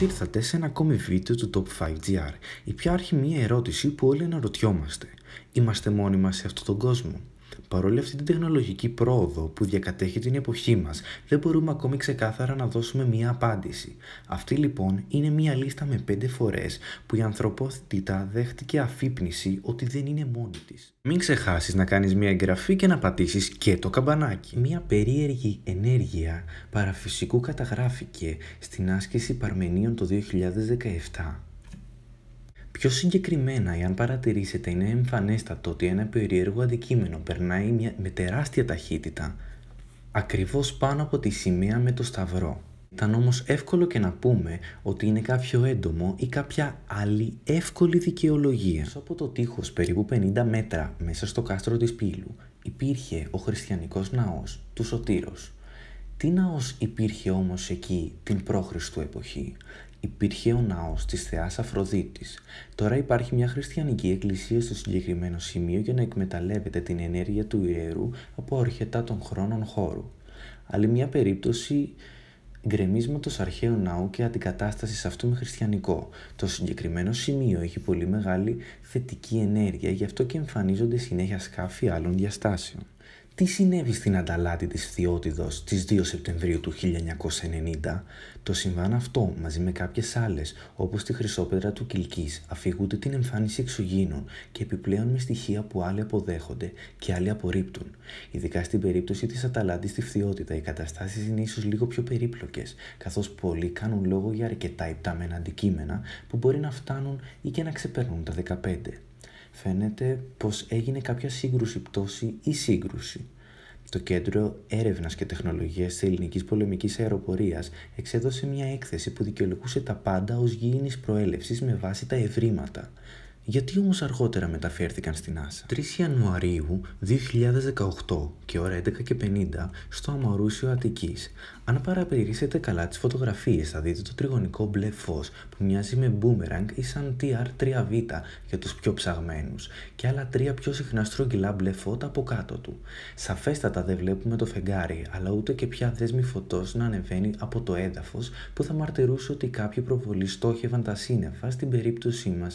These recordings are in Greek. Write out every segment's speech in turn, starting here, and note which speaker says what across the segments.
Speaker 1: ήρθατε σε ένα ακόμη βίντεο του Top 5 GR. Υπάρχει μια ερώτηση που όλοι αναρωτιόμαστε. Είμαστε μόνοι μας σε αυτόν τον κόσμο. Παρόλη αυτή την τεχνολογική πρόοδο που διακατέχει την εποχή μας, δεν μπορούμε ακόμη ξεκάθαρα να δώσουμε μία απάντηση. Αυτή λοιπόν είναι μία λίστα με πέντε φορές που η ανθρωπότητα δέχτηκε αφύπνιση ότι δεν είναι μόνη της. Μην ξεχάσεις να κάνεις μία εγγραφή και να πατήσεις και το καμπανάκι. Μία περίεργη ενέργεια παραφυσικού καταγράφηκε στην άσκηση Παρμενίων το 2017 Πιο συγκεκριμένα, εάν παρατηρήσετε, είναι εμφανέστατο ότι ένα περίεργο αντικείμενο περνάει μια, με τεράστια ταχύτητα ακριβώς πάνω από τη σημαία με το σταυρό. Ήταν όμως εύκολο και να πούμε ότι είναι κάποιο έντομο ή κάποια άλλη εύκολη δικαιολογία. Μέσα από το τείχος περίπου 50 μέτρα μέσα στο κάστρο της Πύλου υπήρχε ο χριστιανικός ναός του Σωτήρος. Τι ναός υπήρχε όμως εκεί την πρόχριστου εποχή. Υπήρχε ο ναός της θεάς Αφροδίτης. Τώρα υπάρχει μια χριστιανική εκκλησία στο συγκεκριμένο σημείο για να εκμεταλλεύεται την ενέργεια του ιερού από αρχετά των χρόνων χώρου. Άλλη μια περίπτωση γκρεμίσματος αρχαίου ναού και αντικατάστασης αυτού με χριστιανικό. Το συγκεκριμένο σημείο έχει πολύ μεγάλη θετική ενέργεια, γι' αυτό και εμφανίζονται συνέχεια σκάφη άλλων διαστάσεων. Τι συνέβη στην Ανταλάτη της Φθιώτιδος στις 2 Σεπτεμβρίου του 1990. Το συμβάν αυτό μαζί με κάποιες άλλες όπως τη Χρυσόπεδρα του Κιλκής αφηγούνται την εμφάνιση εξωγήνων και επιπλέον με στοιχεία που άλλοι αποδέχονται και άλλοι απορρίπτουν. Ειδικά στην περίπτωση της Αταλάντης στη Φθιώτιδα οι καταστάσεις είναι ίσως λίγο πιο περίπλοκες καθώς πολλοί κάνουν λόγο για αρκετά υπτάμενα αντικείμενα που μπορεί να φτάνουν ή και να ξεπερνούν τα 15 φαίνεται πως έγινε κάποια σύγκρουση πτώση ή σύγκρουση. Το Κέντρο Έρευνας και Τεχνολογίας της Ελληνικής Πολεμικής Αεροπορίας εξέδωσε μια έκθεση που δικαιολογούσε τα πάντα ως γήινης προέλευσης με βάση τα ευρήματα. Γιατί όμως αργότερα μεταφέρθηκαν στην Άσα. 3 Ιανουαρίου 2018 και ώρα 11.50 στο Αμαρούσιο Αττικής. Αν παρατηρήσετε καλά τις φωτογραφίες, θα δείτε το τριγωνικό μπλε φως που μοιάζει με boomerang ή σαν TR3V για τους πιο ψαγμένους και άλλα τρία πιο συχνά στρογγυλά μπλε φώτα από κάτω του. Σαφέστατα δεν βλέπουμε το φεγγάρι, αλλά ούτε και πια δέσμη φωτός να ανεβαίνει από το έδαφος που θα μαρτυρούσε ότι κάποιοι προβολείς στόχευαν τα σύννεφα στην περίπτωσή μας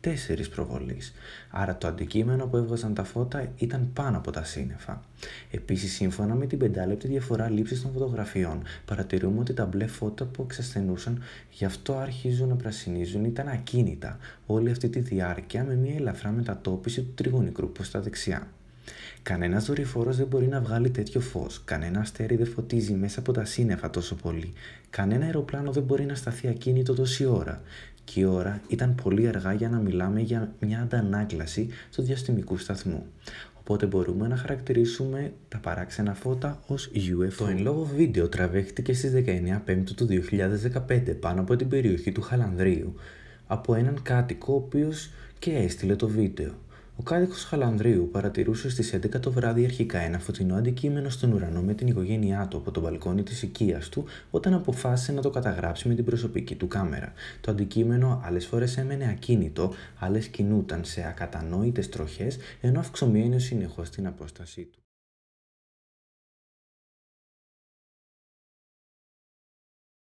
Speaker 1: τέσσερις προβολής, άρα το αντικείμενο που έβγαζαν τα φώτα ήταν πάνω από τα σύννεφα. Επίσης, σύμφωνα με την πεντάλεπτη διαφορά λήψης των φωτογραφιών, παρατηρούμε ότι τα μπλε φώτα που εξασθενούσαν γι' αυτό αρχίζουν να πρασινίζουν ήταν ακίνητα όλη αυτή τη διάρκεια με μια ελαφρά μετατόπιση του τριγωνικού προς τα δεξιά. Κανένας δορυφόρος δεν μπορεί να βγάλει τέτοιο φως. Κανένα αστέρι δεν φωτίζει μέσα από τα σύννεφα τόσο πολύ. Κανένα αεροπλάνο δεν μπορεί να σταθεί ακίνητο τόση ώρα και η ώρα ήταν πολύ αργά για να μιλάμε για μια αντανάκλαση του διαστημικού σταθμού. Οπότε μπορούμε να χαρακτηρίσουμε τα παράξενα φώτα ως UFO. Το εν λόγω βίντεο τραβέχτηκε στις 19 Πέμπτου του 2015 πάνω από την περιοχή του Χαλανδρίου από έναν κάτοικο ο οποίος και έστειλε το βίντεο. Ο κάτοικο Χαλανδρίου παρατηρούσε στις 11 το βράδυ αρχικά ένα φωτεινό αντικείμενο στον ουρανό με την οικογένειά του από τον μπαλκόνι της οικίας του όταν αποφάσισε να το καταγράψει με την προσωπική του κάμερα. Το αντικείμενο άλλες φορές έμενε ακίνητο, άλλες κινούταν σε ακατανόητες τροχές ενώ αυξομοίωνες συνεχώς την απόστασή του.